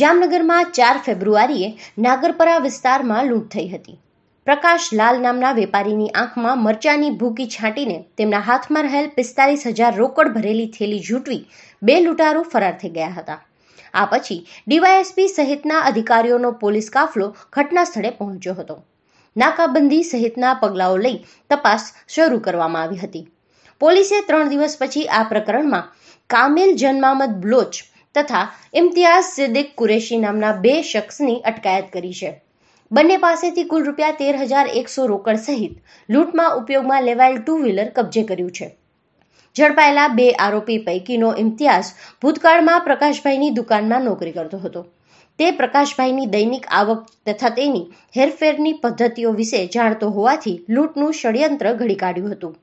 જામનગરમાં ચાર ફેબ્રુઆરીએ નાગરપરા વિસ્તારમાં લૂંટ થઈ હતી પ્રકાશ લાલ નામના વેપારીની આંખમાં મરચાની ભૂકી છાંટીને તેમના હાથમાં રહેલ પિસ્તાલીસ હજાર રોકડ ભરેલી થેલી ઝૂંટવી બે લૂંટારો ફરાર થઈ ગયા હતા આ પછી ડીવાયએસપી સહિતના અધિકારીઓનો પોલીસ કાફલો ઘટના સ્થળે પહોંચ્યો હતો નાકાબંધી સહિતના પગલાઓ લઈ તપાસ શરૂ કરવામાં આવી હતી પોલીસે ત્રણ દિવસ પછી આ પ્રકરણમાં કામિલ જન્મામદ બ્લોચ તથા ઇમ્તિયાઝ સિદ્દીક કુરેશી નામના બે શખ્સની અટકાયત કરી છે બંને પાસેથી કુલ રૂપિયા તેર હજાર એકસો રોકડ સહિત લૂંટમાં ઉપયોગમાં લેવાયેલ ટુ વ્હીલર કબજે કર્યું છે ઝડપાયેલા બે આરોપી પૈકીનો ઇમ્તિયાઝ ભૂતકાળમાં પ્રકાશભાઈની દુકાનમાં નોકરી કરતો હતો તે પ્રકાશભાઈની દૈનિક આવક તથા તેની હેરફેરની પદ્ધતિઓ વિશે જાણતો હોવાથી લૂંટનું ષડયંત્ર ઘડી કાઢ્યું હતું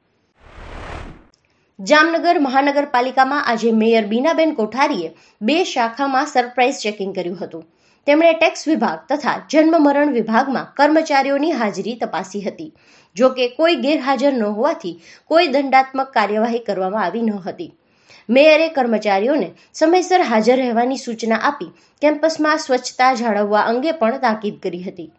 જામનગર મહાનગરપાલિકામાં આજે મેયર બીનાબેન કોઠારીએ બે શાખામાં સરપ્રાઇઝ ચેકિંગ કર્યું હતું તેમણે ટેક્સ વિભાગ તથા જન્મ મરણ વિભાગમાં કર્મચારીઓની હાજરી તપાસી હતી જો કે કોઈ ગેરહાજર ન હોવાથી કોઈ દંડાત્મક કાર્યવાહી કરવામાં આવી ન હતી મેયરે કર્મચારીઓને સમયસર હાજર રહેવાની સૂચના આપી કેમ્પસમાં સ્વચ્છતા જાળવવા અંગે પણ તાકીદ કરી હતી